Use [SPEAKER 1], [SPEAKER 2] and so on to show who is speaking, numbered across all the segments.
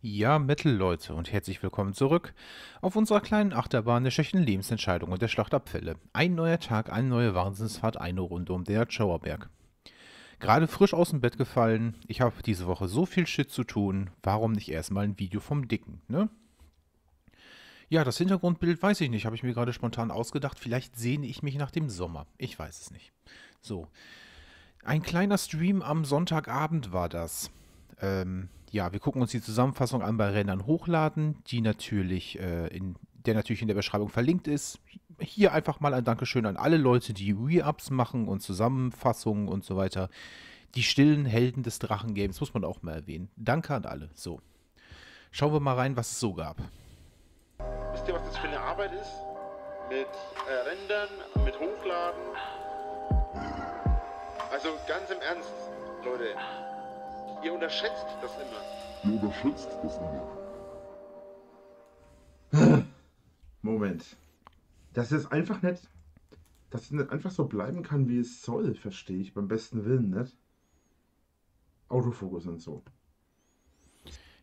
[SPEAKER 1] Ja, Metal-Leute und herzlich willkommen zurück auf unserer kleinen Achterbahn der schlechten Lebensentscheidung und der Schlachtabfälle. Ein neuer Tag, eine neue Wahnsinnsfahrt, eine Runde um der Schauerberg. Gerade frisch aus dem Bett gefallen, ich habe diese Woche so viel Shit zu tun, warum nicht erstmal ein Video vom Dicken, ne? Ja, das Hintergrundbild weiß ich nicht, habe ich mir gerade spontan ausgedacht. Vielleicht sehne ich mich nach dem Sommer, ich weiß es nicht. So, ein kleiner Stream am Sonntagabend war das. Ähm, ja, wir gucken uns die Zusammenfassung an bei Rendern hochladen, die natürlich äh, in der natürlich in der Beschreibung verlinkt ist. Hier einfach mal ein Dankeschön an alle Leute, die Re-Ups machen und Zusammenfassungen und so weiter. Die stillen Helden des Drachengames muss man auch mal erwähnen. Danke an alle. So. Schauen wir mal rein, was es so gab.
[SPEAKER 2] Wisst ihr, was das für eine Arbeit ist? Mit äh, Rendern, mit Hochladen. Also ganz im Ernst, Leute. Ihr unterschätzt das immer. Ihr unterschätzt das immer. Moment. Dass es einfach nicht. Dass es nicht einfach so bleiben kann, wie es soll, verstehe ich beim besten Willen nicht. Autofokus und so.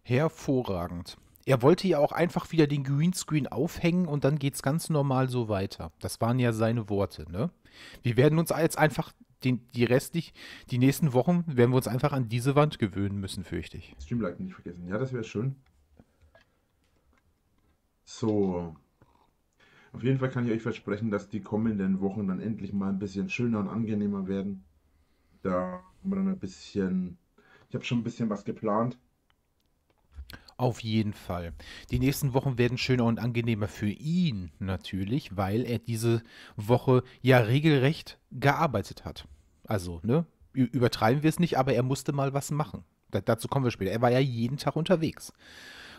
[SPEAKER 1] Hervorragend. Er wollte ja auch einfach wieder den Greenscreen aufhängen und dann geht es ganz normal so weiter. Das waren ja seine Worte, ne? Wir werden uns jetzt einfach den, die restlich, die nächsten Wochen werden wir uns einfach an diese Wand gewöhnen müssen, fürchte ich. Streamlight nicht vergessen. Ja, das wäre schön. So.
[SPEAKER 2] Auf jeden Fall kann ich euch versprechen, dass die kommenden Wochen dann endlich mal ein bisschen schöner und angenehmer werden.
[SPEAKER 1] Da haben wir dann ein bisschen. Ich habe schon ein bisschen was geplant. Auf jeden Fall. Die nächsten Wochen werden schöner und angenehmer für ihn natürlich, weil er diese Woche ja regelrecht gearbeitet hat. Also, ne? Übertreiben wir es nicht, aber er musste mal was machen. Da, dazu kommen wir später. Er war ja jeden Tag unterwegs.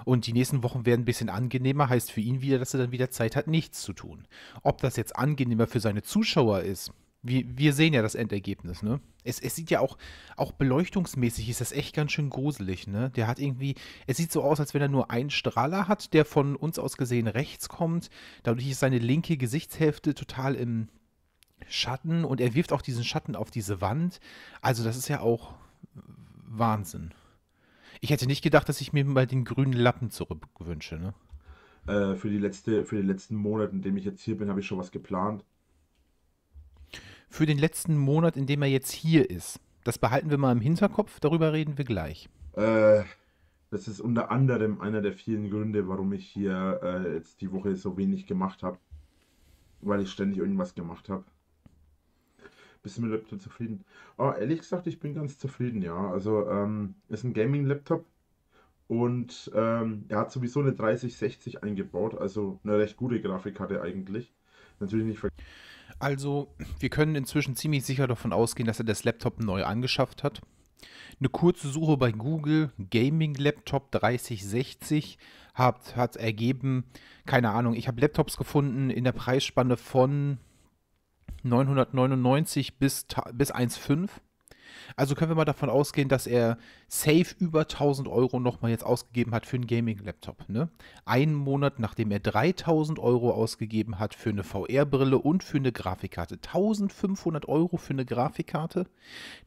[SPEAKER 1] Und die nächsten Wochen werden ein bisschen angenehmer, heißt für ihn wieder, dass er dann wieder Zeit hat, nichts zu tun. Ob das jetzt angenehmer für seine Zuschauer ist, wir, wir sehen ja das Endergebnis, ne? Es, es sieht ja auch, auch beleuchtungsmäßig ist das echt ganz schön gruselig, ne? Der hat irgendwie, es sieht so aus, als wenn er nur einen Strahler hat, der von uns aus gesehen rechts kommt. Dadurch ist seine linke Gesichtshälfte total im Schatten und er wirft auch diesen Schatten auf diese Wand. Also das ist ja auch Wahnsinn. Ich hätte nicht gedacht, dass ich mir mal den grünen Lappen zurückwünsche, ne?
[SPEAKER 2] Äh, für, die letzte, für die letzten Monate, in
[SPEAKER 1] dem ich jetzt hier bin, habe ich schon was geplant für den letzten Monat, in dem er jetzt hier ist. Das behalten wir mal im Hinterkopf, darüber reden wir gleich. Äh,
[SPEAKER 2] das ist unter anderem einer der vielen Gründe, warum ich hier äh, jetzt die Woche so wenig gemacht habe. Weil ich ständig irgendwas gemacht habe. Bist du mit dem Laptop zufrieden? Oh, ehrlich gesagt, ich bin ganz zufrieden, ja. Also, ähm, ist ein Gaming-Laptop und ähm, er hat sowieso eine 3060 eingebaut, also eine recht gute Grafikkarte
[SPEAKER 1] eigentlich. Natürlich nicht vergessen also, wir können inzwischen ziemlich sicher davon ausgehen, dass er das Laptop neu angeschafft hat. Eine kurze Suche bei Google, Gaming Laptop 3060, hat, hat ergeben, keine Ahnung, ich habe Laptops gefunden in der Preisspanne von 999 bis, bis 1,5. Also können wir mal davon ausgehen, dass er safe über 1000 Euro nochmal jetzt ausgegeben hat für einen Gaming-Laptop. Ne? Einen Monat, nachdem er 3000 Euro ausgegeben hat für eine VR-Brille und für eine Grafikkarte. 1500 Euro für eine Grafikkarte,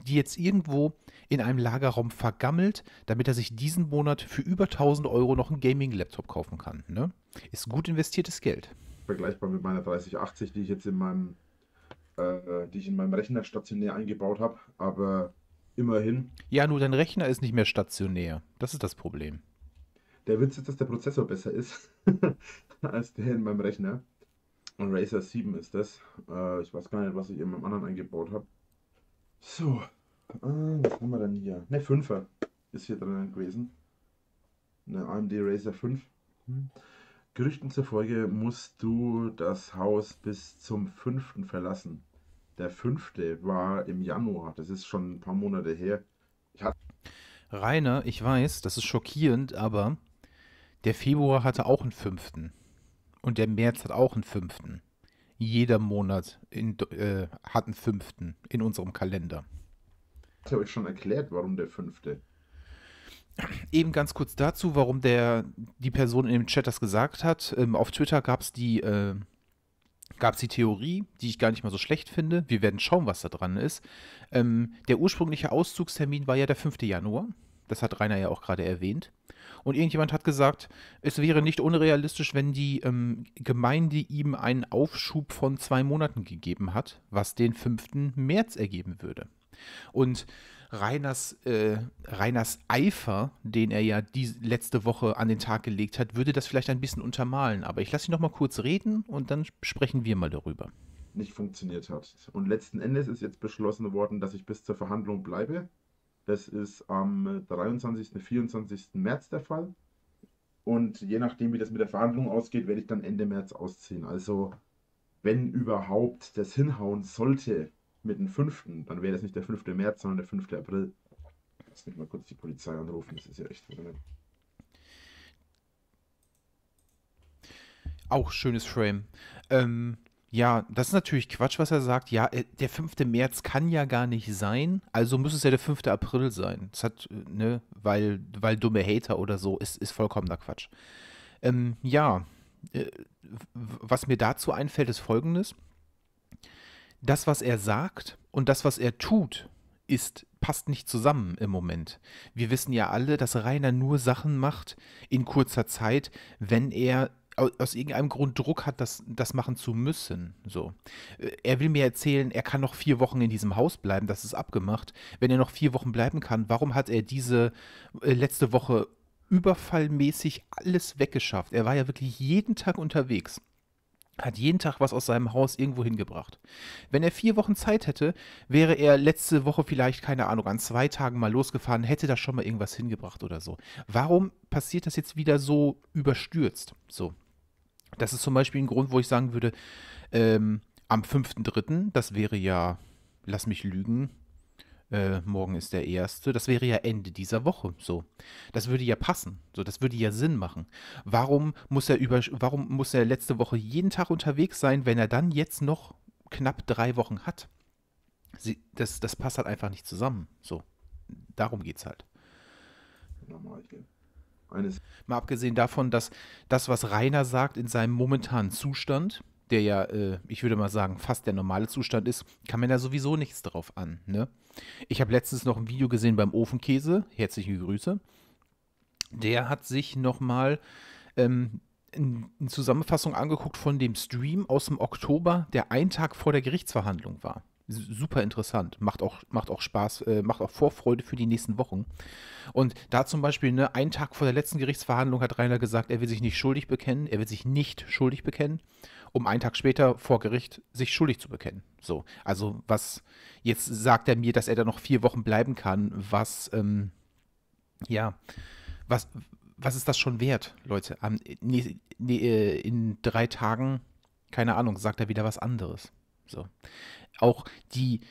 [SPEAKER 1] die jetzt irgendwo in einem Lagerraum vergammelt, damit er sich diesen Monat für über 1000 Euro noch einen Gaming-Laptop kaufen kann. Ne? Ist gut investiertes Geld.
[SPEAKER 2] Vergleichbar mit meiner 3080, die ich jetzt in meinem äh, die ich in meinem Rechner stationär eingebaut habe, aber immerhin.
[SPEAKER 1] Ja, nur dein Rechner ist nicht mehr stationär. Das ist das Problem.
[SPEAKER 2] Der Witz ist, dass der Prozessor besser ist als der in meinem Rechner. Und Razer 7 ist das. Äh, ich weiß gar nicht, was ich in meinem anderen eingebaut habe. So. Ah, was haben wir denn hier? Ne, 5er ist hier drin gewesen. Eine AMD Razer 5. Hm. Gerüchten zufolge musst du das Haus bis zum 5. verlassen. Der fünfte war im Januar. Das ist schon ein paar Monate her. Ich
[SPEAKER 1] Rainer, ich weiß, das ist schockierend, aber der Februar hatte auch einen fünften. Und der März hat auch einen fünften. Jeder Monat in, äh, hat einen fünften in unserem Kalender. Ich
[SPEAKER 2] habe euch schon erklärt, warum der fünfte.
[SPEAKER 1] Eben ganz kurz dazu, warum der, die Person in dem Chat das gesagt hat. Ähm, auf Twitter gab es die äh, gab es die Theorie, die ich gar nicht mal so schlecht finde. Wir werden schauen, was da dran ist. Ähm, der ursprüngliche Auszugstermin war ja der 5. Januar. Das hat Rainer ja auch gerade erwähnt. Und irgendjemand hat gesagt, es wäre nicht unrealistisch, wenn die ähm, Gemeinde ihm einen Aufschub von zwei Monaten gegeben hat, was den 5. März ergeben würde. Und Reiners, äh, Reiners Eifer, den er ja die letzte Woche an den Tag gelegt hat, würde das vielleicht ein bisschen untermalen. Aber ich lasse ihn noch mal kurz reden und dann sprechen wir mal darüber.
[SPEAKER 2] Nicht funktioniert hat. Und letzten Endes ist jetzt beschlossen worden, dass ich bis zur Verhandlung bleibe. Das ist am 23. 24. März der Fall. Und je nachdem, wie das mit der Verhandlung ausgeht, werde ich dann Ende März ausziehen. Also, wenn überhaupt das hinhauen sollte, mit dem 5. Dann wäre das nicht der 5. März, sondern der 5. April. Jetzt nicht mal kurz die Polizei anrufen, das ist ja echt wunderbar.
[SPEAKER 1] Auch schönes Frame. Ähm, ja, das ist natürlich Quatsch, was er sagt. Ja, äh, der 5. März kann ja gar nicht sein, also muss es ja der 5. April sein. Das hat, äh, ne, weil, weil dumme Hater oder so, ist, ist vollkommener Quatsch. Ähm, ja, äh, was mir dazu einfällt, ist folgendes das, was er sagt und das, was er tut, ist, passt nicht zusammen im Moment. Wir wissen ja alle, dass Rainer nur Sachen macht in kurzer Zeit, wenn er aus irgendeinem Grund Druck hat, das, das machen zu müssen. So. Er will mir erzählen, er kann noch vier Wochen in diesem Haus bleiben, das ist abgemacht. Wenn er noch vier Wochen bleiben kann, warum hat er diese äh, letzte Woche überfallmäßig alles weggeschafft? Er war ja wirklich jeden Tag unterwegs hat jeden Tag was aus seinem Haus irgendwo hingebracht. Wenn er vier Wochen Zeit hätte, wäre er letzte Woche vielleicht, keine Ahnung, an zwei Tagen mal losgefahren, hätte da schon mal irgendwas hingebracht oder so. Warum passiert das jetzt wieder so überstürzt? So. Das ist zum Beispiel ein Grund, wo ich sagen würde, ähm, am 5.3., das wäre ja, lass mich lügen, äh, morgen ist der erste, das wäre ja Ende dieser Woche so. Das würde ja passen, so, das würde ja Sinn machen. Warum muss er über, warum muss er letzte Woche jeden Tag unterwegs sein, wenn er dann jetzt noch knapp drei Wochen hat? Sie, das, das passt halt einfach nicht zusammen. So, darum geht's halt. Mal abgesehen davon, dass das, was Rainer sagt in seinem momentanen Zustand, der ja, äh, ich würde mal sagen, fast der normale Zustand ist, kann man da sowieso nichts drauf an. Ne? Ich habe letztens noch ein Video gesehen beim Ofenkäse, herzliche Grüße. Der hat sich nochmal ähm, eine Zusammenfassung angeguckt von dem Stream aus dem Oktober, der einen Tag vor der Gerichtsverhandlung war super interessant. Macht auch, macht auch Spaß, äh, macht auch Vorfreude für die nächsten Wochen. Und da zum Beispiel, ne, einen Tag vor der letzten Gerichtsverhandlung hat Rainer gesagt, er will sich nicht schuldig bekennen, er will sich nicht schuldig bekennen, um einen Tag später vor Gericht sich schuldig zu bekennen. So, also was, jetzt sagt er mir, dass er da noch vier Wochen bleiben kann, was, ähm, ja, was, was ist das schon wert, Leute? Um, äh, nee, nee, äh, in drei Tagen, keine Ahnung, sagt er wieder was anderes. So. Auch die,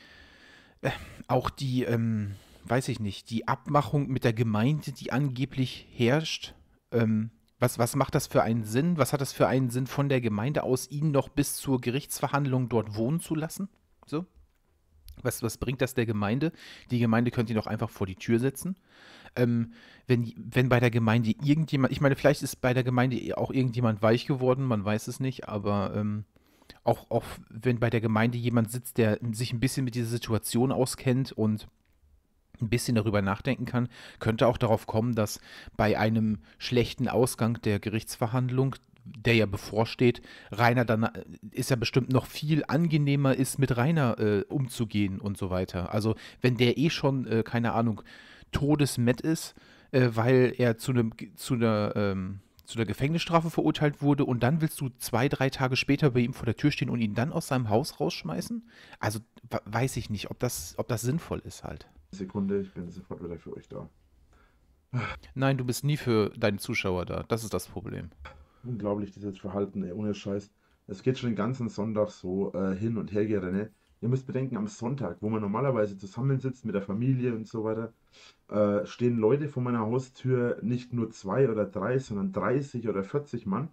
[SPEAKER 1] äh, auch die, ähm, weiß ich nicht, die Abmachung mit der Gemeinde, die angeblich herrscht, ähm, was, was macht das für einen Sinn? Was hat das für einen Sinn, von der Gemeinde aus ihn noch bis zur Gerichtsverhandlung dort wohnen zu lassen? So? Was, was bringt das der Gemeinde? Die Gemeinde könnte ihn doch einfach vor die Tür setzen. Ähm, wenn, wenn bei der Gemeinde irgendjemand, ich meine, vielleicht ist bei der Gemeinde auch irgendjemand weich geworden, man weiß es nicht, aber ähm, auch, auch wenn bei der Gemeinde jemand sitzt, der sich ein bisschen mit dieser Situation auskennt und ein bisschen darüber nachdenken kann, könnte auch darauf kommen, dass bei einem schlechten Ausgang der Gerichtsverhandlung, der ja bevorsteht, Rainer dann äh, ist ja bestimmt noch viel angenehmer ist, mit Rainer äh, umzugehen und so weiter. Also wenn der eh schon, äh, keine Ahnung, todesmett ist, äh, weil er zu einem, zu einer, ähm, zu der Gefängnisstrafe verurteilt wurde und dann willst du zwei, drei Tage später bei ihm vor der Tür stehen und ihn dann aus seinem Haus rausschmeißen? Also weiß ich nicht, ob das, ob das sinnvoll ist halt. Sekunde, ich bin sofort wieder für euch da. Nein, du bist nie für deine Zuschauer da. Das ist das Problem.
[SPEAKER 2] Unglaublich, dieses Verhalten, ey, ohne Scheiß. Es geht schon den ganzen Sonntag so äh, hin und her gerenne. Ihr müsst bedenken, am Sonntag, wo man normalerweise zusammensitzt mit der Familie und so weiter, äh, stehen Leute vor meiner Haustür nicht nur zwei oder drei, sondern 30 oder 40 Mann.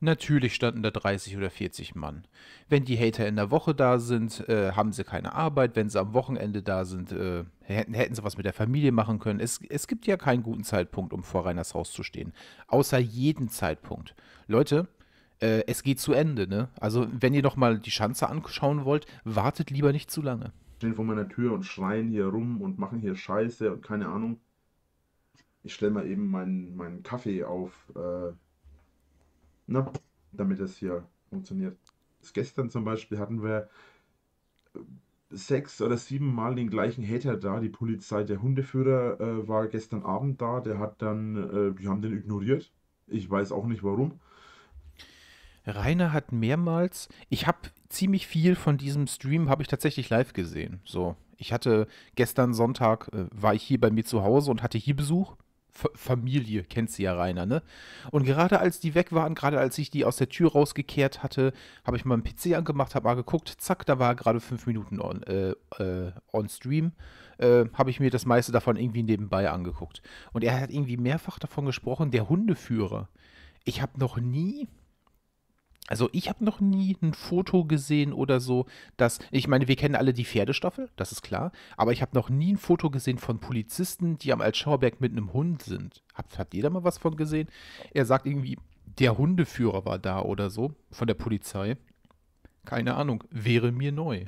[SPEAKER 1] Natürlich standen da 30 oder 40 Mann. Wenn die Hater in der Woche da sind, äh, haben sie keine Arbeit. Wenn sie am Wochenende da sind, äh, hätten, hätten, sie was mit der Familie machen können. Es, es gibt ja keinen guten Zeitpunkt, um vor Reiners Haus zu stehen. Außer jeden Zeitpunkt. Leute, äh, es geht zu Ende. Ne? Also, wenn ihr nochmal die Schanze anschauen wollt, wartet lieber nicht zu lange
[SPEAKER 2] stehen vor meiner Tür und schreien hier rum und machen hier Scheiße und keine Ahnung. Ich stelle mal eben meinen, meinen Kaffee auf, äh, na, damit das hier funktioniert. Gestern zum Beispiel hatten wir äh, sechs oder sieben Mal den gleichen Hater da, die Polizei. Der Hundeführer äh, war gestern Abend da, der hat
[SPEAKER 1] dann, äh, die haben den ignoriert. Ich weiß auch nicht warum. Rainer hat mehrmals, ich habe ziemlich viel von diesem Stream habe ich tatsächlich live gesehen. So, ich hatte gestern Sonntag, äh, war ich hier bei mir zu Hause und hatte hier Besuch. F Familie kennt sie ja Rainer, ne? Und gerade als die weg waren, gerade als ich die aus der Tür rausgekehrt hatte, habe ich meinen PC angemacht, habe mal geguckt, zack, da war gerade fünf Minuten on, äh, äh, on Stream, äh, habe ich mir das meiste davon irgendwie nebenbei angeguckt. Und er hat irgendwie mehrfach davon gesprochen, der Hundeführer. Ich habe noch nie also ich habe noch nie ein Foto gesehen oder so, dass, ich meine, wir kennen alle die Pferdestaffel, das ist klar, aber ich habe noch nie ein Foto gesehen von Polizisten, die am Altschauerberg mit einem Hund sind. Habt, habt ihr da mal was von gesehen? Er sagt irgendwie, der Hundeführer war da oder so, von der Polizei. Keine Ahnung, wäre mir neu.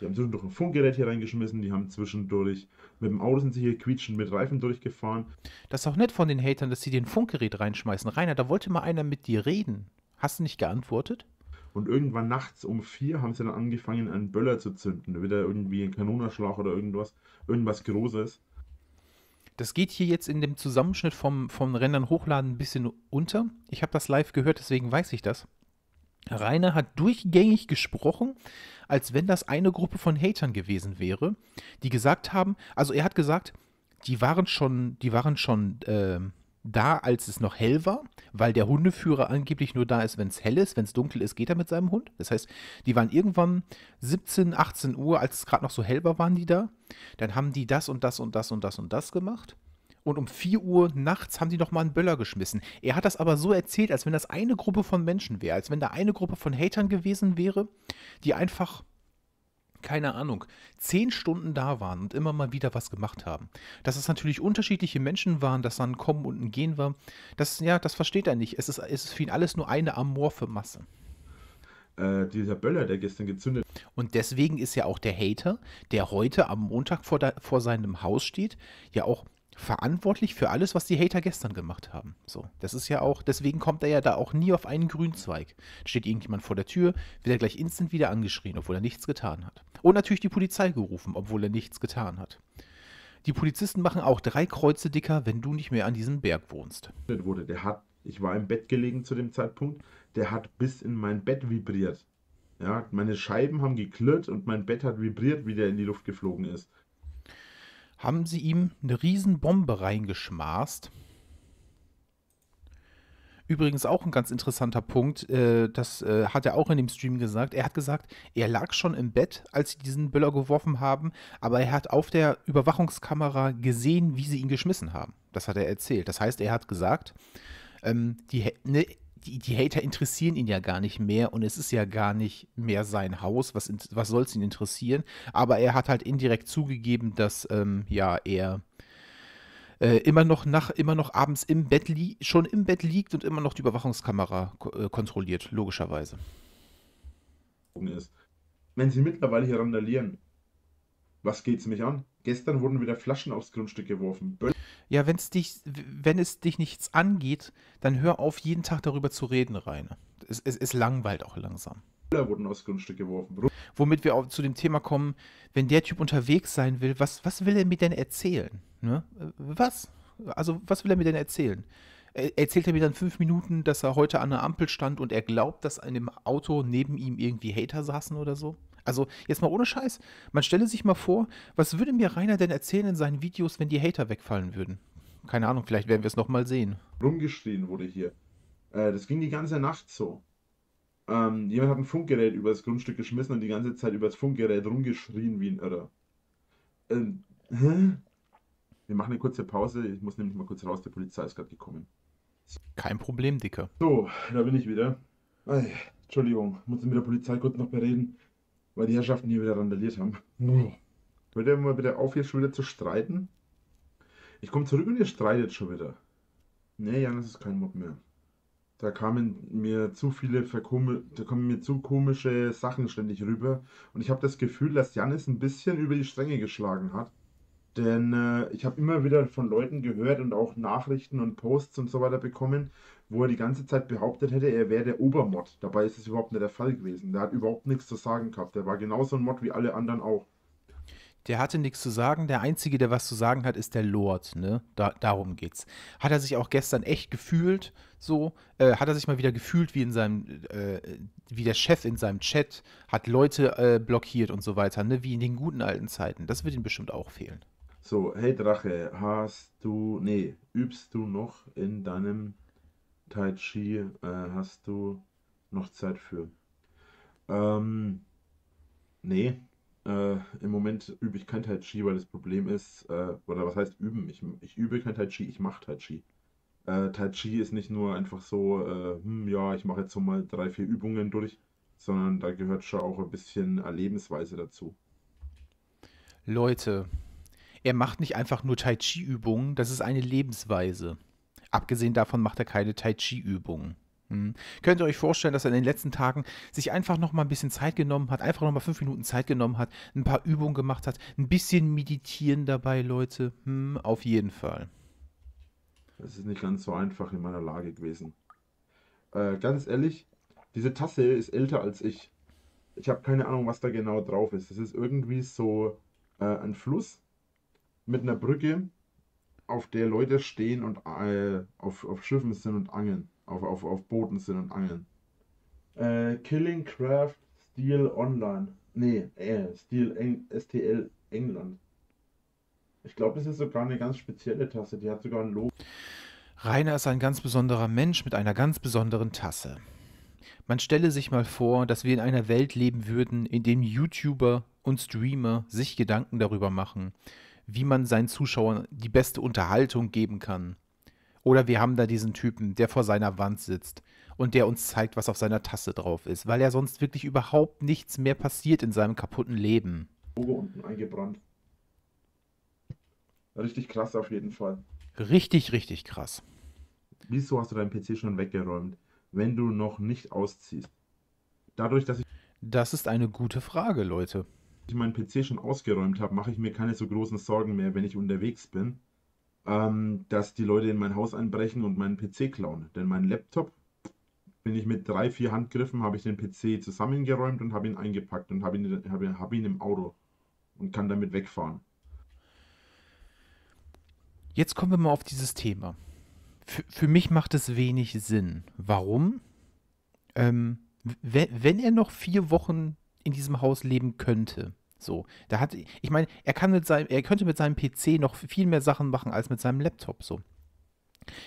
[SPEAKER 1] Die haben zwischendurch ein Funkgerät hier reingeschmissen, die haben zwischendurch mit dem Auto sind sie hier quietschend mit Reifen durchgefahren. Das ist auch nett von den Hatern, dass sie den Funkgerät reinschmeißen. Rainer, da wollte mal einer mit dir reden. Hast du nicht geantwortet? Und irgendwann nachts um vier haben sie dann angefangen, einen Böller zu zünden. Wieder irgendwie ein Kanonenschlag oder irgendwas, irgendwas Großes. Das geht hier jetzt in dem Zusammenschnitt vom, vom Rendern hochladen ein bisschen unter. Ich habe das live gehört, deswegen weiß ich das. Rainer hat durchgängig gesprochen, als wenn das eine Gruppe von Hatern gewesen wäre, die gesagt haben, also er hat gesagt, die waren schon, die waren schon, äh, da, als es noch hell war, weil der Hundeführer angeblich nur da ist, wenn es hell ist. Wenn es dunkel ist, geht er mit seinem Hund. Das heißt, die waren irgendwann 17, 18 Uhr, als es gerade noch so hell war, waren die da. Dann haben die das und das und das und das und das gemacht. Und um 4 Uhr nachts haben die nochmal einen Böller geschmissen. Er hat das aber so erzählt, als wenn das eine Gruppe von Menschen wäre, als wenn da eine Gruppe von Hatern gewesen wäre, die einfach keine Ahnung, zehn Stunden da waren und immer mal wieder was gemacht haben. Dass es natürlich unterschiedliche Menschen waren, dass dann ein Kommen und ein Gehen war, das, ja, das versteht er nicht. Es ist, es ist für ihn alles nur eine amorphe Masse. Äh, dieser Böller, der gestern gezündet. Und deswegen ist ja auch der Hater, der heute am Montag vor, da, vor seinem Haus steht, ja auch verantwortlich für alles, was die Hater gestern gemacht haben. So, das ist ja auch, deswegen kommt er ja da auch nie auf einen Grünzweig. Steht irgendjemand vor der Tür, wird er gleich instant wieder angeschrien, obwohl er nichts getan hat. Und natürlich die Polizei gerufen, obwohl er nichts getan hat. Die Polizisten machen auch drei Kreuze dicker, wenn du nicht mehr an diesem Berg wohnst. Wurde. Der hat, ich war im Bett gelegen zu dem Zeitpunkt, der hat bis
[SPEAKER 2] in mein Bett vibriert. Ja, meine Scheiben haben geklirrt und mein Bett hat vibriert, wie der in die
[SPEAKER 1] Luft geflogen ist haben sie ihm eine Riesenbombe reingeschmaßt. Übrigens auch ein ganz interessanter Punkt, äh, das äh, hat er auch in dem Stream gesagt. Er hat gesagt, er lag schon im Bett, als sie diesen Böller geworfen haben, aber er hat auf der Überwachungskamera gesehen, wie sie ihn geschmissen haben. Das hat er erzählt. Das heißt, er hat gesagt, ähm, die, ne, die, die, Hater interessieren ihn ja gar nicht mehr und es ist ja gar nicht mehr sein Haus. Was, was soll es ihn interessieren? Aber er hat halt indirekt zugegeben, dass ähm, ja er äh, immer noch nach, immer noch abends im Bett liegt, schon im Bett liegt und immer noch die Überwachungskamera äh, kontrolliert, logischerweise.
[SPEAKER 2] Wenn sie mittlerweile hier randalieren, was geht's mich an? Gestern wurden wieder Flaschen aufs Grundstück geworfen. Böll
[SPEAKER 1] ja, wenn's dich, wenn es dich nichts angeht, dann hör auf, jeden Tag darüber zu reden, Rainer. Es, es, es langweilt auch langsam. Böller wurden aufs Grundstück geworfen. Br Womit wir auch zu dem Thema kommen, wenn der Typ unterwegs sein will, was, was will er mir denn erzählen? Ne? Äh, was? Also, was will er mir denn erzählen? erzählt er mir dann fünf Minuten, dass er heute an der Ampel stand und er glaubt, dass in dem Auto neben ihm irgendwie Hater saßen oder so? Also jetzt mal ohne Scheiß. Man stelle sich mal vor, was würde mir Rainer denn erzählen in seinen Videos, wenn die Hater wegfallen würden? Keine Ahnung, vielleicht werden wir es nochmal sehen. Rumgeschrien wurde hier. Äh, das ging die ganze Nacht so.
[SPEAKER 2] Ähm, jemand hat ein Funkgerät über das Grundstück geschmissen und die ganze Zeit über das Funkgerät rumgeschrien wie ein Irrer. Ähm, hä? Wir machen eine kurze Pause. Ich muss nämlich mal kurz raus. Die Polizei ist gerade gekommen. Kein
[SPEAKER 1] Problem, Dicker.
[SPEAKER 2] So, da bin ich wieder. Ei, Entschuldigung, muss mit der Polizei kurz noch bereden weil die Herrschaften hier wieder randaliert haben. Mhm. Hört ihr mal bitte auf, hier schon wieder zu streiten? Ich komme zurück und ihr streitet schon wieder. Nee, Jan, das ist kein Mob mehr. Da kamen mir zu viele da kommen mir zu komische Sachen ständig rüber. Und ich habe das Gefühl, dass Janis ein bisschen über die Stränge geschlagen hat. Denn äh, ich habe immer wieder von Leuten gehört und auch Nachrichten und Posts und so weiter bekommen, wo er die ganze Zeit behauptet hätte, er wäre der Obermod. Dabei ist es überhaupt nicht der Fall gewesen. Der hat überhaupt nichts zu sagen gehabt. Der war genauso ein Mod wie alle anderen auch.
[SPEAKER 1] Der hatte nichts zu sagen. Der Einzige, der was zu sagen hat, ist der Lord. Ne? Da, darum geht's. Hat er sich auch gestern echt gefühlt so? Äh, hat er sich mal wieder gefühlt wie in seinem, äh, wie der Chef in seinem Chat? Hat Leute äh, blockiert und so weiter, ne? Wie in den guten alten Zeiten. Das wird ihm bestimmt auch fehlen.
[SPEAKER 2] So, hey Drache, hast du, nee, übst du noch in deinem Tai Chi? Äh, hast du noch Zeit für? Ähm, nee, äh, im Moment übe ich kein Tai Chi, weil das Problem ist, äh, oder was heißt üben? Ich, ich übe kein Tai Chi, ich mache Tai Chi. Äh, tai Chi ist nicht nur einfach so, äh, hm, ja, ich mache jetzt so mal drei, vier Übungen durch, sondern da gehört schon auch ein bisschen Erlebensweise dazu.
[SPEAKER 1] Leute, er macht nicht einfach nur Tai Chi-Übungen, das ist eine Lebensweise. Abgesehen davon macht er keine Tai Chi-Übungen. Hm. Könnt ihr euch vorstellen, dass er in den letzten Tagen sich einfach noch mal ein bisschen Zeit genommen hat, einfach noch mal fünf Minuten Zeit genommen hat, ein paar Übungen gemacht hat, ein bisschen meditieren dabei, Leute? Hm, auf jeden Fall.
[SPEAKER 2] Das ist nicht ganz so einfach in meiner Lage gewesen. Äh, ganz ehrlich, diese Tasse ist älter als ich. Ich habe keine Ahnung, was da genau drauf ist. Das ist irgendwie so äh, ein Fluss mit einer Brücke, auf der Leute stehen und äh, auf, auf Schiffen sind und angeln. Auf, auf, auf Booten sind und angeln. Äh, Killing Craft Steel Online. Nee, äh, Steel Eng STL England. Ich glaube, das ist sogar eine ganz spezielle Tasse. Die hat sogar ein Logo.
[SPEAKER 1] Rainer ist ein ganz besonderer Mensch mit einer ganz besonderen Tasse. Man stelle sich mal vor, dass wir in einer Welt leben würden, in dem YouTuber und Streamer sich Gedanken darüber machen, wie man seinen Zuschauern die beste Unterhaltung geben kann. Oder wir haben da diesen Typen, der vor seiner Wand sitzt und der uns zeigt, was auf seiner Tasse drauf ist, weil er sonst wirklich überhaupt nichts mehr passiert in seinem kaputten Leben.
[SPEAKER 2] Logo unten eingebrannt. Richtig krass auf jeden Fall.
[SPEAKER 1] Richtig, richtig
[SPEAKER 2] krass. Wieso hast du deinen PC schon weggeräumt, wenn du noch nicht ausziehst? Dadurch, dass ich. Das ist eine gute Frage, Leute ich meinen PC schon ausgeräumt habe, mache ich mir keine so großen Sorgen mehr, wenn ich unterwegs bin, ähm, dass die Leute in mein Haus einbrechen und meinen PC klauen. Denn mein Laptop bin ich mit drei, vier Handgriffen, habe ich den PC zusammengeräumt und habe ihn eingepackt und habe ihn, hab ihn, hab ihn im Auto und kann
[SPEAKER 1] damit wegfahren. Jetzt kommen wir mal auf dieses Thema. Für, für mich macht es wenig Sinn. Warum? Ähm, wenn er noch vier Wochen in diesem Haus leben könnte. So, da hat, ich meine, er kann mit seinem, er könnte mit seinem PC noch viel mehr Sachen machen als mit seinem Laptop. So.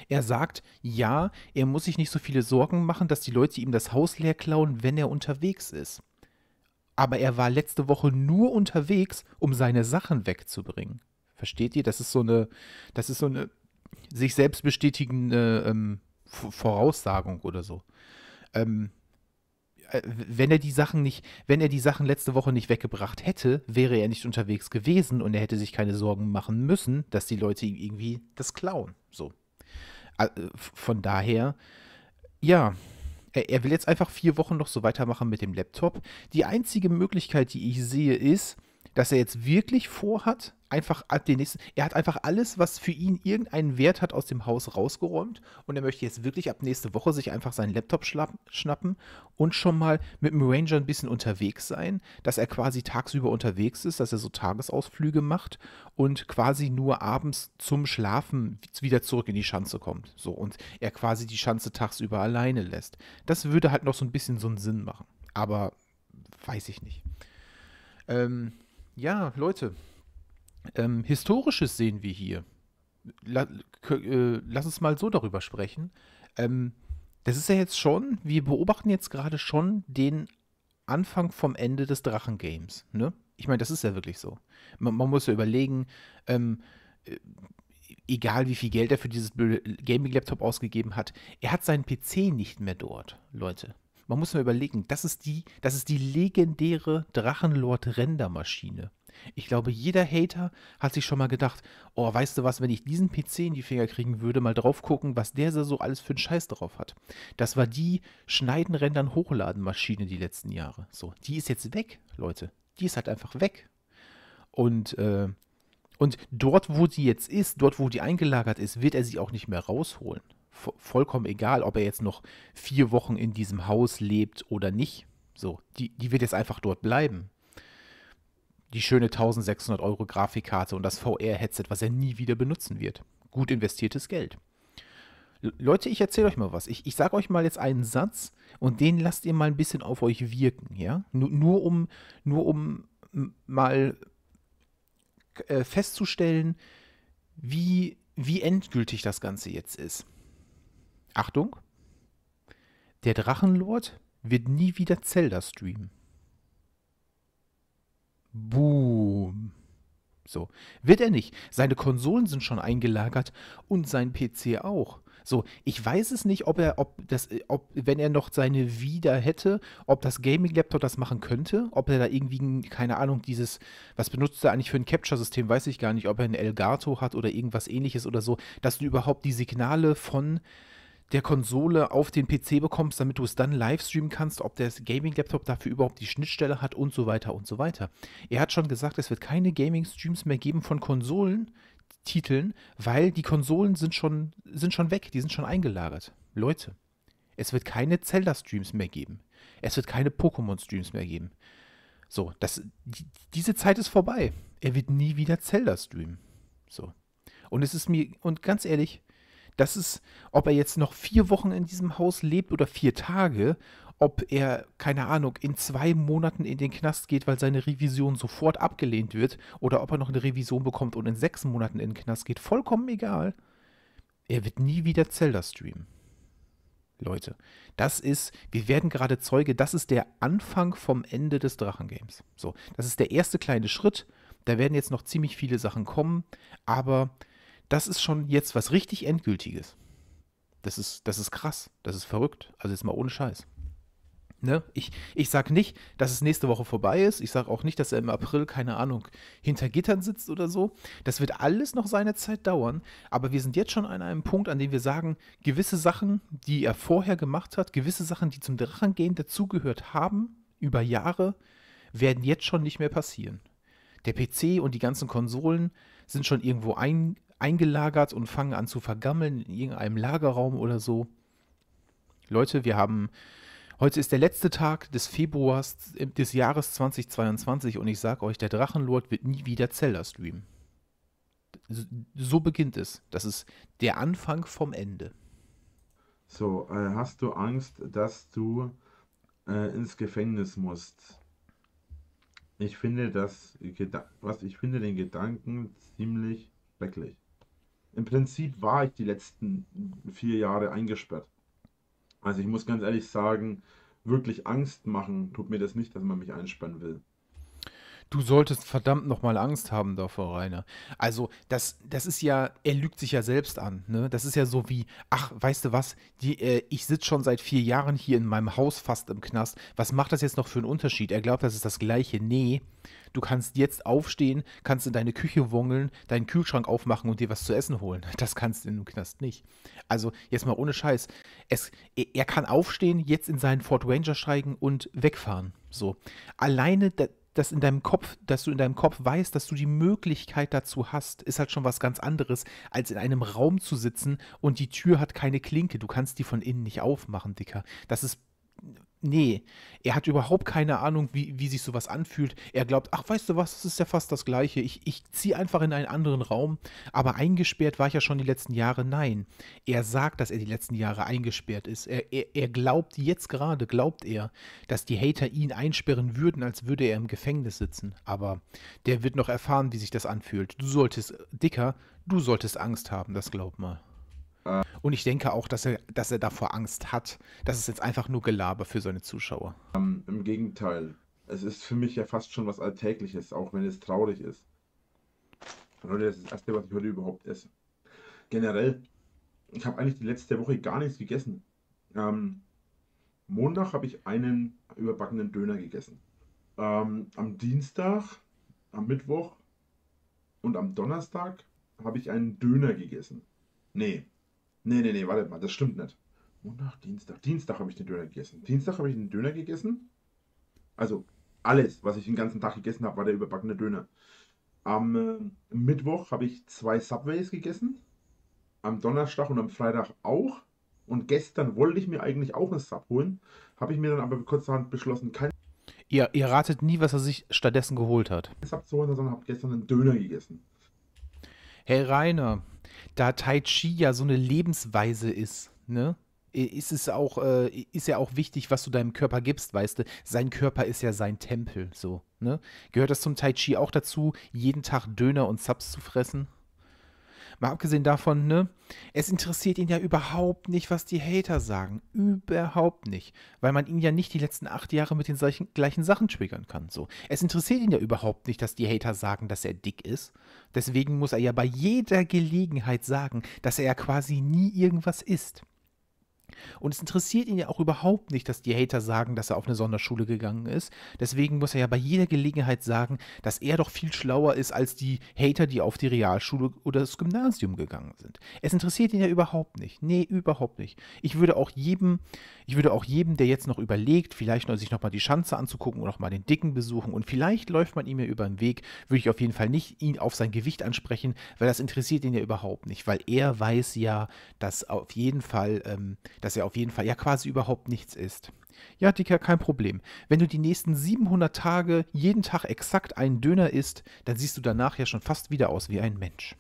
[SPEAKER 1] Er sagt, ja, er muss sich nicht so viele Sorgen machen, dass die Leute ihm das Haus leer klauen, wenn er unterwegs ist. Aber er war letzte Woche nur unterwegs, um seine Sachen wegzubringen. Versteht ihr? Das ist so eine, das ist so eine sich selbst bestätigende ähm, Voraussagung oder so. Ähm, äh, wenn er die Sachen nicht, wenn er die Sachen letzte Woche nicht weggebracht hätte, wäre er nicht unterwegs gewesen und er hätte sich keine Sorgen machen müssen, dass die Leute ihm irgendwie das klauen. So. Äh, von daher, ja, er, will jetzt einfach vier Wochen noch so weitermachen mit dem Laptop. Die einzige Möglichkeit, die ich sehe, ist, dass er jetzt wirklich vorhat, einfach ab den nächsten. Er hat einfach alles, was für ihn irgendeinen Wert hat, aus dem Haus rausgeräumt und er möchte jetzt wirklich ab nächste Woche sich einfach seinen Laptop schnappen und schon mal mit dem Ranger ein bisschen unterwegs sein, dass er quasi tagsüber unterwegs ist, dass er so Tagesausflüge macht und quasi nur abends zum Schlafen wieder zurück in die Schanze kommt. So und er quasi die Schanze tagsüber alleine lässt. Das würde halt noch so ein bisschen so einen Sinn machen. Aber weiß ich nicht. Ähm, ja, Leute, ähm, Historisches sehen wir hier. La äh, lass uns mal so darüber sprechen. Ähm, das ist ja jetzt schon, wir beobachten jetzt gerade schon den Anfang vom Ende des Drachengames. Ne? Ich meine, das ist ja wirklich so. Man, man muss ja überlegen, ähm, äh, egal wie viel Geld er für dieses Gaming-Laptop ausgegeben hat, er hat seinen PC nicht mehr dort, Leute man muss mal überlegen, das ist die, das ist die legendäre Drachenlord-Rendermaschine. Ich glaube, jeder Hater hat sich schon mal gedacht, oh, weißt du was, wenn ich diesen PC in die Finger kriegen würde, mal drauf gucken, was der so alles für einen Scheiß drauf hat. Das war die Schneiden, Rendern, Hochladen-Maschine die letzten Jahre. So, die ist jetzt weg, Leute. Die ist halt einfach weg. Und, äh, und dort, wo sie jetzt ist, dort, wo die eingelagert ist, wird er sie auch nicht mehr rausholen vollkommen egal, ob er jetzt noch vier Wochen in diesem Haus lebt oder nicht. So, die, die wird jetzt einfach dort bleiben. Die schöne 1600 Euro Grafikkarte und das VR-Headset, was er nie wieder benutzen wird. Gut investiertes Geld. Leute, ich erzähle euch mal was. Ich, ich sage euch mal jetzt einen Satz und den lasst ihr mal ein bisschen auf euch wirken, ja? Nur, nur um, nur um mal äh, festzustellen, wie, wie endgültig das Ganze jetzt ist. Achtung, der Drachenlord wird nie wieder Zelda streamen. Boom. So, wird er nicht. Seine Konsolen sind schon eingelagert und sein PC auch. So, ich weiß es nicht, ob er, ob das, ob, wenn er noch seine wieder hätte, ob das Gaming-Laptop das machen könnte, ob er da irgendwie, keine Ahnung, dieses, was benutzt er eigentlich für ein Capture-System, weiß ich gar nicht, ob er ein Elgato hat oder irgendwas ähnliches oder so, dass du überhaupt die Signale von der Konsole auf den PC bekommst, damit du es dann live streamen kannst, ob der Gaming-Laptop dafür überhaupt die Schnittstelle hat und so weiter und so weiter. Er hat schon gesagt, es wird keine Gaming-Streams mehr geben von Konsolentiteln, weil die Konsolen sind schon, sind schon weg, die sind schon eingelagert. Leute, es wird keine Zelda-Streams mehr geben. Es wird keine Pokémon-Streams mehr geben. So, das, die, diese Zeit ist vorbei. Er wird nie wieder Zelda streamen. So. Und es ist mir, und ganz ehrlich, das ist, ob er jetzt noch vier Wochen in diesem Haus lebt oder vier Tage, ob er, keine Ahnung, in zwei Monaten in den Knast geht, weil seine Revision sofort abgelehnt wird, oder ob er noch eine Revision bekommt und in sechs Monaten in den Knast geht, vollkommen egal. Er wird nie wieder Zelda streamen. Leute, das ist, wir werden gerade Zeuge, das ist der Anfang vom Ende des Drachengames. So, das ist der erste kleine Schritt. Da werden jetzt noch ziemlich viele Sachen kommen, aber das ist schon jetzt was richtig Endgültiges. Das ist, das ist krass, das ist verrückt. Also jetzt mal ohne Scheiß. Ne? Ich, ich sage nicht, dass es nächste Woche vorbei ist. Ich sage auch nicht, dass er im April, keine Ahnung, hinter Gittern sitzt oder so. Das wird alles noch seine Zeit dauern. Aber wir sind jetzt schon an einem Punkt, an dem wir sagen, gewisse Sachen, die er vorher gemacht hat, gewisse Sachen, die zum Drachengehen dazugehört haben, über Jahre, werden jetzt schon nicht mehr passieren. Der PC und die ganzen Konsolen sind schon irgendwo ein, eingelagert und fangen an zu vergammeln in irgendeinem Lagerraum oder so. Leute, wir haben. Heute ist der letzte Tag des Februars äh, des Jahres 2022 und ich sag euch, der Drachenlord wird nie wieder Zelda streamen. So beginnt es. Das ist der Anfang vom Ende. So, äh, hast du Angst, dass du
[SPEAKER 2] äh, ins Gefängnis musst? Ich finde das, was ich finde den Gedanken ziemlich schrecklich. Im Prinzip war ich die letzten vier Jahre eingesperrt. Also ich muss ganz ehrlich sagen, wirklich Angst machen tut mir das nicht, dass man mich einsperren will.
[SPEAKER 1] Du solltest verdammt nochmal Angst haben davor, Rainer. Also, das, das ist ja, er lügt sich ja selbst an. Ne? Das ist ja so wie, ach, weißt du was, die, äh, ich sitze schon seit vier Jahren hier in meinem Haus fast im Knast. Was macht das jetzt noch für einen Unterschied? Er glaubt, das ist das Gleiche. Nee, du kannst jetzt aufstehen, kannst in deine Küche wongeln, deinen Kühlschrank aufmachen und dir was zu essen holen. Das kannst du in einem Knast nicht. Also, jetzt mal ohne Scheiß. Es, er kann aufstehen, jetzt in seinen Fort Ranger steigen und wegfahren. So. Alleine, dass in deinem Kopf, dass du in deinem Kopf weißt, dass du die Möglichkeit dazu hast, ist halt schon was ganz anderes, als in einem Raum zu sitzen und die Tür hat keine Klinke. Du kannst die von innen nicht aufmachen, Dicker. Das ist nee, er hat überhaupt keine Ahnung, wie, wie sich sowas anfühlt. Er glaubt, ach, weißt du was, das ist ja fast das Gleiche. Ich, ich ziehe einfach in einen anderen Raum, aber eingesperrt war ich ja schon die letzten Jahre. Nein, er sagt, dass er die letzten Jahre eingesperrt ist. Er, er, er glaubt jetzt gerade, glaubt er, dass die Hater ihn einsperren würden, als würde er im Gefängnis sitzen. Aber der wird noch erfahren, wie sich das anfühlt. Du solltest, Dicker, du solltest Angst haben, das glaub mal. Und ich denke auch, dass er, dass er davor Angst hat. Das ist jetzt einfach nur Gelaber für seine Zuschauer.
[SPEAKER 2] Um, ähm, Im Gegenteil. Es ist für mich ja fast schon was Alltägliches, auch wenn es traurig ist. Leute, das ist das Erste, was ich heute überhaupt esse. Generell, ich habe eigentlich die letzte Woche gar nichts gegessen. Ähm, Montag habe ich einen überbackenen Döner gegessen. Ähm, am Dienstag, am Mittwoch und am Donnerstag habe ich einen Döner gegessen. Nee, Nee, nee, nee, wartet mal, das stimmt nicht. Montag, Dienstag. Dienstag habe ich den Döner gegessen. Dienstag habe ich den Döner gegessen. Also alles, was ich den ganzen Tag gegessen habe, war der überbackene Döner. Am äh, Mittwoch habe ich zwei Subways gegessen. Am Donnerstag und am Freitag auch. Und gestern wollte ich mir eigentlich auch eine Sub holen. Habe ich mir dann aber kurzerhand
[SPEAKER 1] beschlossen, kein. Ihr, ihr ratet nie, was er sich stattdessen geholt hat.
[SPEAKER 2] Sub zu holen, sondern habe gestern einen
[SPEAKER 1] Döner gegessen. Hey Rainer, da Tai Chi ja so eine Lebensweise ist, ne? Ist es auch, äh, ist ja auch wichtig, was du deinem Körper gibst, weißt du? Sein Körper ist ja sein Tempel, so, ne? Gehört das zum Tai Chi auch dazu, jeden Tag Döner und Subs zu fressen? Mal abgesehen davon, ne, es interessiert ihn ja überhaupt nicht, was die Hater sagen. Überhaupt nicht. Weil man ihn ja nicht die letzten acht Jahre mit den solchen, gleichen Sachen triggern kann. So. Es interessiert ihn ja überhaupt nicht, dass die Hater sagen, dass er dick ist. Deswegen muss er ja bei jeder Gelegenheit sagen, dass er ja quasi nie irgendwas isst. Und es interessiert ihn ja auch überhaupt nicht, dass die Hater sagen, dass er auf eine Sonderschule gegangen ist. Deswegen muss er ja bei jeder Gelegenheit sagen, dass er doch viel schlauer ist als die Hater, die auf die Realschule oder das Gymnasium gegangen sind. Es interessiert ihn ja überhaupt nicht. Nee, überhaupt nicht. Ich würde auch jedem, ich würde auch jedem, der jetzt noch überlegt, vielleicht noch, sich nochmal die Schanze anzugucken oder nochmal den Dicken besuchen und vielleicht läuft man ihm ja über den Weg, würde ich auf jeden Fall nicht ihn auf sein Gewicht ansprechen, weil das interessiert ihn ja überhaupt nicht, weil er weiß ja, dass auf jeden Fall ähm, dass er auf jeden Fall ja quasi überhaupt nichts isst. Ja, Dicker, kein Problem. Wenn du die nächsten 700 Tage jeden Tag exakt einen Döner isst, dann siehst du danach ja schon fast wieder aus wie ein Mensch.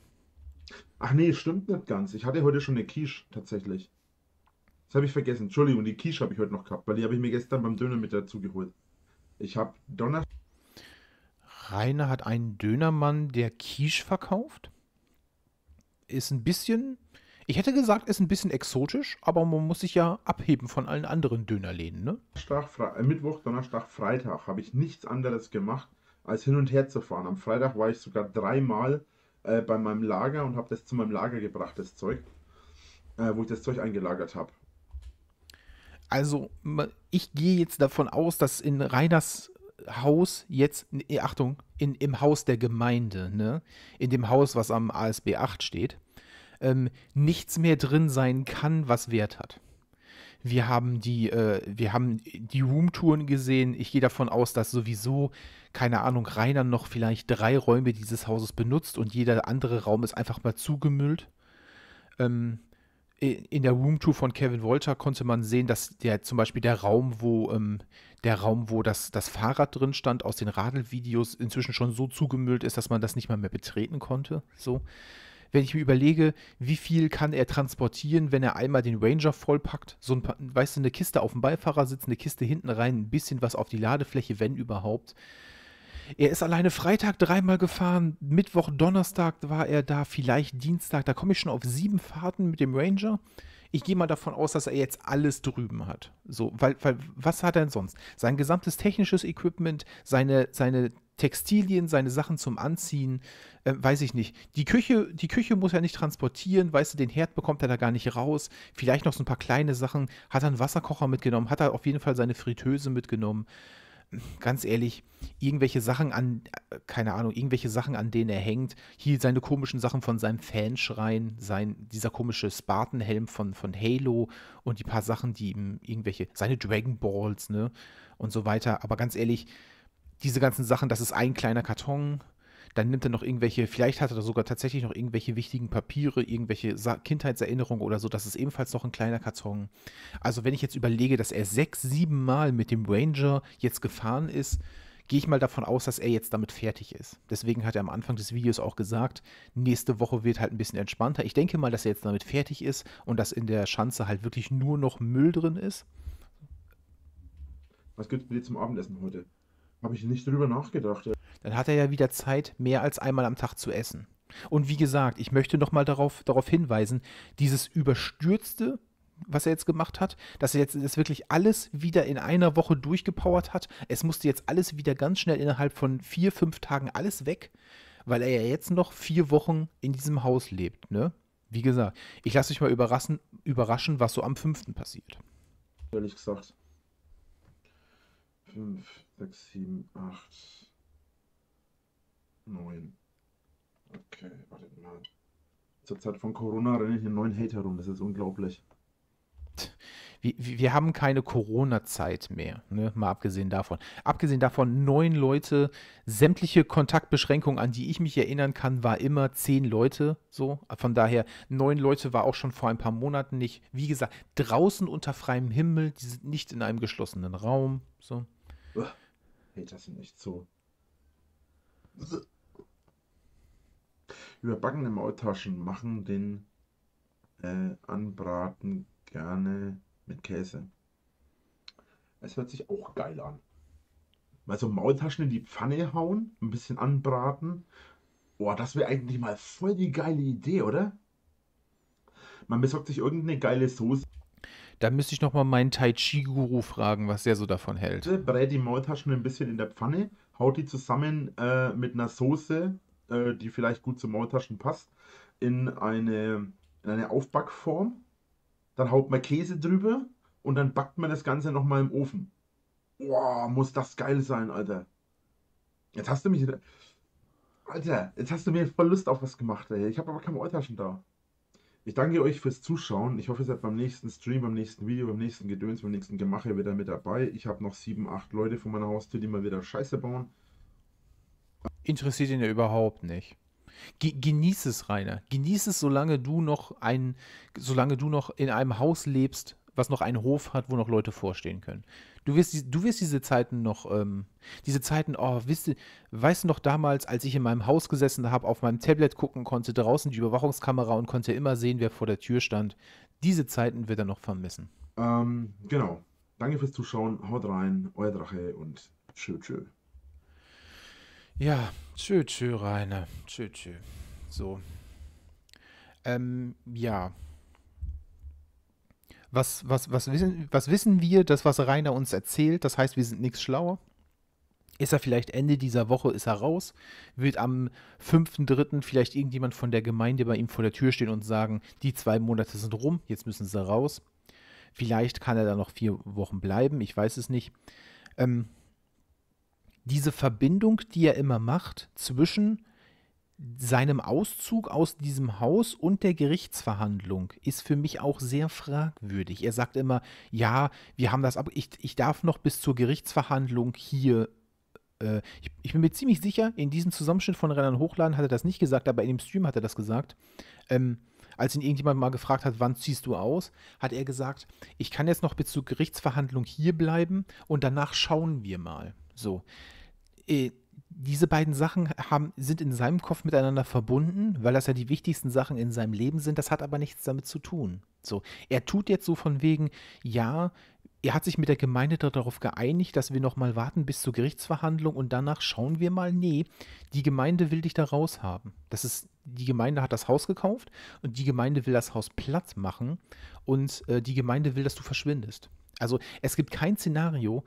[SPEAKER 2] Ach nee, stimmt nicht ganz. Ich hatte heute schon eine Quiche tatsächlich. Das habe ich vergessen. Entschuldigung, die Quiche habe ich heute noch gehabt, weil die habe ich mir gestern beim Döner mit
[SPEAKER 1] dazu geholt. Ich habe Donnerstag. Rainer hat einen Dönermann, der Quiche verkauft? Ist ein bisschen ich hätte gesagt, ist ein bisschen exotisch, aber man muss sich ja abheben von allen anderen Dönerläden, ne? Äh,
[SPEAKER 2] Mittwoch, Donnerstag, Freitag habe ich nichts anderes gemacht, als hin und her zu fahren. Am Freitag war ich sogar dreimal äh, bei meinem Lager und habe das zu meinem Lager gebracht, das Zeug, äh, wo ich das Zeug eingelagert habe.
[SPEAKER 1] Also, ich gehe jetzt davon aus, dass in Reiners Haus jetzt, Achtung, in, im Haus der Gemeinde, ne? In dem Haus, was am ASB 8 steht, ähm, nichts mehr drin sein kann, was Wert hat. Wir haben die, äh, wir haben die Roomtouren gesehen. Ich gehe davon aus, dass sowieso, keine Ahnung, Rainer noch vielleicht drei Räume dieses Hauses benutzt und jeder andere Raum ist einfach mal zugemüllt. Ähm, in der Roomtour von Kevin Wolter konnte man sehen, dass der zum Beispiel der Raum, wo ähm, der Raum, wo das, das Fahrrad drin stand, aus den Radelvideos inzwischen schon so zugemüllt ist, dass man das nicht mal mehr betreten konnte. So wenn ich mir überlege, wie viel kann er transportieren, wenn er einmal den Ranger vollpackt, so ein, weißt du, eine Kiste auf dem Beifahrersitz, eine Kiste hinten rein, ein bisschen was auf die Ladefläche, wenn überhaupt. Er ist alleine Freitag dreimal gefahren, Mittwoch, Donnerstag war er da, vielleicht Dienstag. Da komme ich schon auf sieben Fahrten mit dem Ranger. Ich gehe mal davon aus, dass er jetzt alles drüben hat. So, weil, weil was hat er denn sonst? Sein gesamtes technisches Equipment, seine, seine Textilien, seine Sachen zum Anziehen, äh, weiß ich nicht. Die Küche, die Küche muss er nicht transportieren, weißt du, den Herd bekommt er da gar nicht raus. Vielleicht noch so ein paar kleine Sachen. Hat er einen Wasserkocher mitgenommen, hat er auf jeden Fall seine Fritteuse mitgenommen. Ganz ehrlich, irgendwelche Sachen an, äh, keine Ahnung, irgendwelche Sachen, an denen er hängt. Hier seine komischen Sachen von seinem Fanschrein, sein, dieser komische Spartanhelm von, von Halo und die paar Sachen, die ihm irgendwelche, seine Dragon Balls, ne, und so weiter. Aber ganz ehrlich, diese ganzen Sachen, das ist ein kleiner Karton. Dann nimmt er noch irgendwelche, vielleicht hat er sogar tatsächlich noch irgendwelche wichtigen Papiere, irgendwelche Sa Kindheitserinnerungen oder so. Das ist ebenfalls noch ein kleiner Karton. Also, wenn ich jetzt überlege, dass er sechs, sieben Mal mit dem Ranger jetzt gefahren ist, gehe ich mal davon aus, dass er jetzt damit fertig ist. Deswegen hat er am Anfang des Videos auch gesagt, nächste Woche wird halt ein bisschen entspannter. Ich denke mal, dass er jetzt damit fertig ist und dass in der Schanze halt wirklich nur noch Müll drin ist. Was gibt's bei dir zum Abendessen heute? Habe ich nicht drüber nachgedacht. Ja. Dann hat er ja wieder Zeit, mehr als einmal am Tag zu essen. Und wie gesagt, ich möchte nochmal darauf, darauf hinweisen, dieses überstürzte, was er jetzt gemacht hat, dass er jetzt das wirklich alles wieder in einer Woche durchgepowert hat. Es musste jetzt alles wieder ganz schnell innerhalb von vier, fünf Tagen alles weg, weil er ja jetzt noch vier Wochen in diesem Haus lebt, ne? Wie gesagt, ich lasse mich mal überraschen, überraschen, was so am fünften passiert.
[SPEAKER 2] Ehrlich gesagt. 5, 6, 7, 8, 9. Okay, warte mal. Zur Zeit von Corona renne ich hier neuen Hater rum, das ist
[SPEAKER 1] unglaublich. Wir, wir haben keine Corona-Zeit mehr, ne? mal abgesehen davon. Abgesehen davon, neun Leute, sämtliche Kontaktbeschränkungen, an die ich mich erinnern kann, war immer zehn Leute. So. Von daher, neun Leute war auch schon vor ein paar Monaten nicht. Wie gesagt, draußen unter freiem Himmel, die sind nicht in einem geschlossenen Raum. So.
[SPEAKER 2] Hält sind nicht so. Überbackene Maultaschen machen den äh, Anbraten gerne mit Käse. Es hört sich auch geil an. Mal so Maultaschen in die Pfanne hauen, ein bisschen anbraten. Boah, das wäre eigentlich mal voll die geile Idee, oder?
[SPEAKER 1] Man besorgt sich irgendeine geile Soße. Da müsste ich nochmal meinen Tai Chi-Guru fragen, was der so davon hält.
[SPEAKER 2] Brät die Maultaschen ein bisschen in der Pfanne, haut die zusammen äh, mit einer Soße, äh, die vielleicht gut zu Maultaschen passt, in eine, in eine Aufbackform. Dann haut man Käse drüber und dann backt man das Ganze nochmal im Ofen. Boah, muss das geil sein, Alter. Jetzt hast du mich. Alter, jetzt hast du mir voll Lust auf was gemacht, ey. Ich habe aber keine Maultaschen da. Ich danke euch fürs Zuschauen. Ich hoffe, ihr seid beim nächsten Stream, beim nächsten Video, beim nächsten Gedöns, beim nächsten Gemache wieder mit dabei. Ich habe noch sieben, acht Leute vor meiner Haustür, die mal wieder Scheiße bauen.
[SPEAKER 1] Interessiert ihn ja überhaupt nicht. Ge genieß es, Rainer. Genieß es, solange du noch ein, solange du noch in einem Haus lebst, was noch einen Hof hat, wo noch Leute vorstehen können. Du wirst, du wirst diese Zeiten noch, ähm, diese Zeiten, oh, wisst du, weißt du noch damals, als ich in meinem Haus gesessen habe, auf meinem Tablet gucken konnte, draußen die Überwachungskamera und konnte immer sehen, wer vor der Tür stand. Diese Zeiten wird er noch vermissen.
[SPEAKER 2] Ähm, genau. Danke fürs Zuschauen. Haut rein, euer Drache und tschö, tschö.
[SPEAKER 1] Ja, tschö, tschö, Rainer. Tschö, tschö. So. Ähm, ja was, was, was, wissen, was wissen wir, das, was Rainer uns erzählt, das heißt, wir sind nichts schlauer. Ist er vielleicht Ende dieser Woche, ist er raus, wird am 5.3. vielleicht irgendjemand von der Gemeinde bei ihm vor der Tür stehen und sagen, die zwei Monate sind rum, jetzt müssen sie raus. Vielleicht kann er da noch vier Wochen bleiben, ich weiß es nicht. Ähm, diese Verbindung, die er immer macht zwischen seinem Auszug aus diesem Haus und der Gerichtsverhandlung ist für mich auch sehr fragwürdig. Er sagt immer, ja, wir haben das ab, ich, ich darf noch bis zur Gerichtsverhandlung hier. Äh, ich, ich, bin mir ziemlich sicher, in diesem Zusammenschnitt von Rennern Hochladen hat er das nicht gesagt, aber in dem Stream hat er das gesagt. Ähm, als ihn irgendjemand mal gefragt hat, wann ziehst du aus, hat er gesagt, ich kann jetzt noch bis zur Gerichtsverhandlung hier bleiben und danach schauen wir mal. So. Äh, diese beiden Sachen haben, sind in seinem Kopf miteinander verbunden, weil das ja die wichtigsten Sachen in seinem Leben sind. Das hat aber nichts damit zu tun. So, er tut jetzt so von wegen, ja, er hat sich mit der Gemeinde darauf geeinigt, dass wir nochmal warten bis zur Gerichtsverhandlung und danach schauen wir mal. Nee, die Gemeinde will dich da raushaben. Das ist, die Gemeinde hat das Haus gekauft und die Gemeinde will das Haus platt machen und äh, die Gemeinde will, dass du verschwindest. Also es gibt kein Szenario,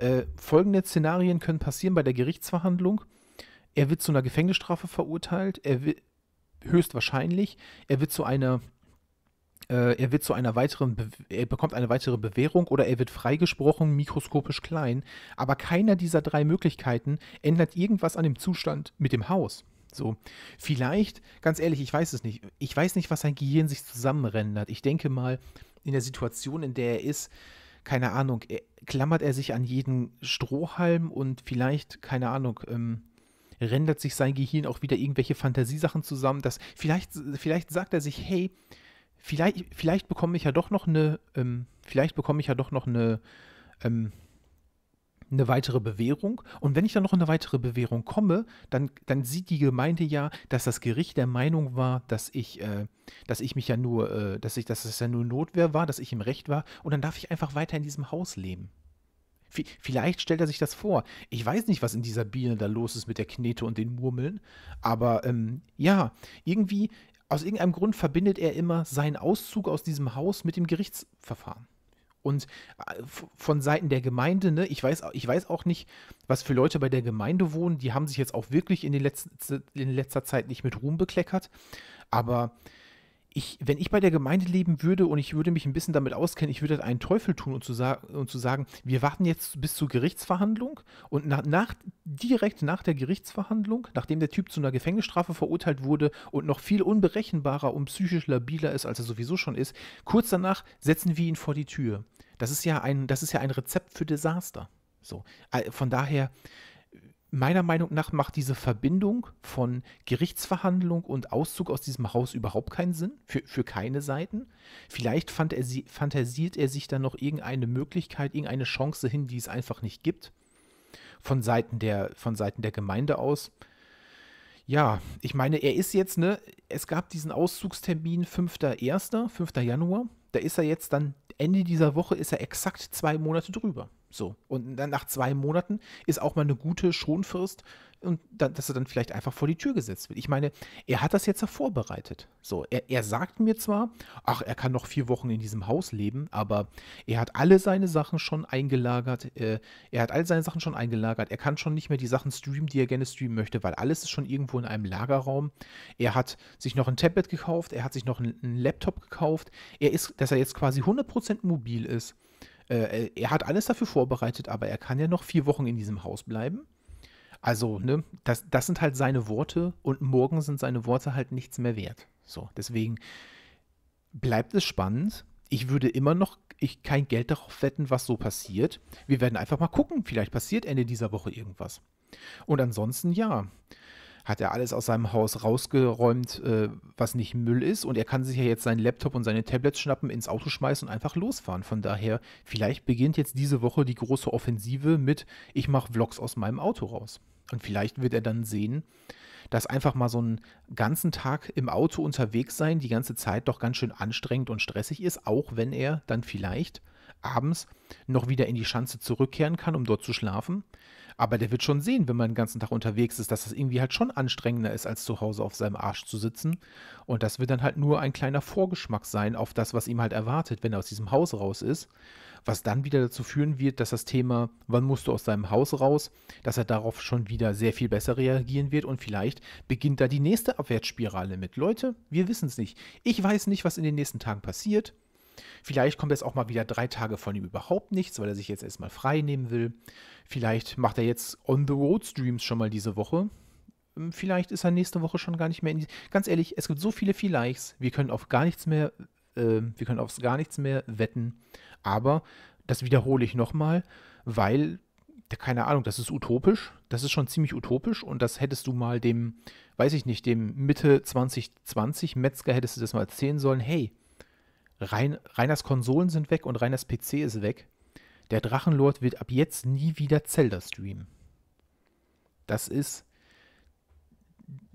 [SPEAKER 1] äh, folgende Szenarien können passieren bei der Gerichtsverhandlung. Er wird zu einer Gefängnisstrafe verurteilt, er wird höchstwahrscheinlich, er wird zu einer äh, er wird zu einer weiteren, Be er bekommt eine weitere Bewährung oder er wird freigesprochen, mikroskopisch klein. Aber keiner dieser drei Möglichkeiten ändert irgendwas an dem Zustand mit dem Haus. So, vielleicht, ganz ehrlich, ich weiß es nicht. Ich weiß nicht, was sein Gehirn sich zusammenrendert. Ich denke mal, in der Situation, in der er ist, keine Ahnung, äh, klammert er sich an jeden Strohhalm und vielleicht, keine Ahnung, ähm, rendert sich sein Gehirn auch wieder irgendwelche Fantasiesachen zusammen, dass vielleicht, vielleicht sagt er sich, hey, vielleicht, vielleicht bekomme ich ja doch noch eine, ähm, vielleicht bekomme ich ja doch noch eine, ähm, eine weitere Bewährung. Und wenn ich dann noch eine weitere Bewährung komme, dann, dann sieht die Gemeinde ja, dass das Gericht der Meinung war, dass ich, äh, dass ich mich ja nur, äh, dass ich, dass es ja nur Notwehr war, dass ich im Recht war. Und dann darf ich einfach weiter in diesem Haus leben. V vielleicht stellt er sich das vor. Ich weiß nicht, was in dieser Biene da los ist mit der Knete und den Murmeln, aber ähm, ja, irgendwie, aus irgendeinem Grund verbindet er immer seinen Auszug aus diesem Haus mit dem Gerichtsverfahren. Und äh, von Seiten der Gemeinde, ne, ich weiß, ich weiß auch nicht, was für Leute bei der Gemeinde wohnen. Die haben sich jetzt auch wirklich in, den letzten, in letzter Zeit nicht mit Ruhm bekleckert. Aber ich, wenn ich bei der Gemeinde leben würde und ich würde mich ein bisschen damit auskennen, ich würde halt einen Teufel tun und zu, sagen, und zu sagen, wir warten jetzt bis zur Gerichtsverhandlung und nach, nach, direkt nach der Gerichtsverhandlung, nachdem der Typ zu einer Gefängnisstrafe verurteilt wurde und noch viel unberechenbarer und psychisch labiler ist, als er sowieso schon ist, kurz danach setzen wir ihn vor die Tür. Das ist ja ein, das ist ja ein Rezept für Desaster. So, äh, von daher, meiner Meinung nach macht diese Verbindung von Gerichtsverhandlung und Auszug aus diesem Haus überhaupt keinen Sinn, für, für keine Seiten. Vielleicht fand er, fantasiert er sich dann noch irgendeine Möglichkeit, irgendeine Chance hin, die es einfach nicht gibt, von Seiten der, von Seiten der Gemeinde aus. Ja, ich meine, er ist jetzt, ne, es gab diesen Auszugstermin 5.1., 5. Januar, da ist er jetzt dann, Ende dieser Woche ist er exakt zwei Monate drüber. So. Und dann nach zwei Monaten ist auch mal eine gute Schonfrist und dann, dass er dann vielleicht einfach vor die Tür gesetzt wird. Ich meine, er hat das jetzt ja vorbereitet. So, er, er sagt mir zwar, ach, er kann noch vier Wochen in diesem Haus leben, aber er hat alle seine Sachen schon eingelagert. Äh, er hat all seine Sachen schon eingelagert. Er kann schon nicht mehr die Sachen streamen, die er gerne streamen möchte, weil alles ist schon irgendwo in einem Lagerraum. Er hat sich noch ein Tablet gekauft. Er hat sich noch einen, einen Laptop gekauft. Er ist, dass er jetzt quasi 100% mobil ist. Äh, er hat alles dafür vorbereitet, aber er kann ja noch vier Wochen in diesem Haus bleiben. Also, ne, das, das sind halt seine Worte und morgen sind seine Worte halt nichts mehr wert. So, deswegen bleibt es spannend. Ich würde immer noch ich kein Geld darauf wetten, was so passiert. Wir werden einfach mal gucken. Vielleicht passiert Ende dieser Woche irgendwas. Und ansonsten ja hat er alles aus seinem Haus rausgeräumt, äh, was nicht Müll ist. Und er kann sich ja jetzt seinen Laptop und seine Tablets schnappen, ins Auto schmeißen und einfach losfahren. Von daher, vielleicht beginnt jetzt diese Woche die große Offensive mit, ich mache Vlogs aus meinem Auto raus. Und vielleicht wird er dann sehen, dass einfach mal so einen ganzen Tag im Auto unterwegs sein, die ganze Zeit doch ganz schön anstrengend und stressig ist, auch wenn er dann vielleicht abends noch wieder in die Schanze zurückkehren kann, um dort zu schlafen. Aber der wird schon sehen, wenn man den ganzen Tag unterwegs ist, dass das irgendwie halt schon anstrengender ist, als zu Hause auf seinem Arsch zu sitzen. Und das wird dann halt nur ein kleiner Vorgeschmack sein auf das, was ihm halt erwartet, wenn er aus diesem Haus raus ist. Was dann wieder dazu führen wird, dass das Thema, wann musst du aus deinem Haus raus, dass er darauf schon wieder sehr viel besser reagieren wird. Und vielleicht beginnt da die nächste Abwärtsspirale mit. Leute, wir wissen es nicht. Ich weiß nicht, was in den nächsten Tagen passiert. Vielleicht kommt jetzt auch mal wieder drei Tage von ihm überhaupt nichts, weil er sich jetzt erstmal frei nehmen will. Vielleicht macht er jetzt On-the-Road-Streams schon mal diese Woche. Hm, vielleicht ist er nächste Woche schon gar nicht mehr in die. Ganz ehrlich, es gibt so viele Vielleichts, Wir können auf gar nichts mehr, äh, wir können auf gar nichts mehr wetten. Aber das wiederhole ich nochmal, weil keine Ahnung, das ist utopisch, das ist schon ziemlich utopisch und das hättest du mal dem, weiß ich nicht, dem Mitte 2020 Metzger hättest du das mal erzählen sollen, hey, Rein, Reiners Konsolen sind weg und Reiners PC ist weg. Der Drachenlord wird ab jetzt nie wieder Zelda streamen. Das ist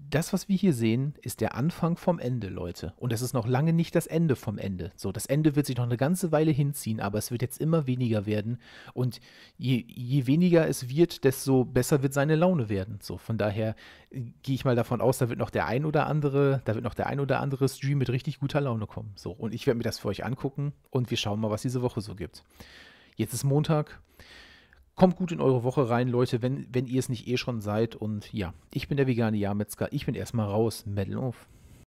[SPEAKER 1] das, was wir hier sehen, ist der Anfang vom Ende, Leute. Und es ist noch lange nicht das Ende vom Ende. So, das Ende wird sich noch eine ganze Weile hinziehen, aber es wird jetzt immer weniger werden. Und je, je weniger es wird, desto besser wird seine Laune werden. So, von daher äh, gehe ich mal davon aus, da wird noch der ein oder andere, da wird noch der ein oder andere Stream mit richtig guter Laune kommen. So, und ich werde mir das für euch angucken und wir schauen mal, was diese Woche so gibt. Jetzt ist Montag. Kommt gut in eure Woche rein, Leute, wenn, wenn ihr es nicht eh schon seid. Und ja, ich bin der vegane Jahrmetzger. Ich bin erstmal raus. Meddle auf.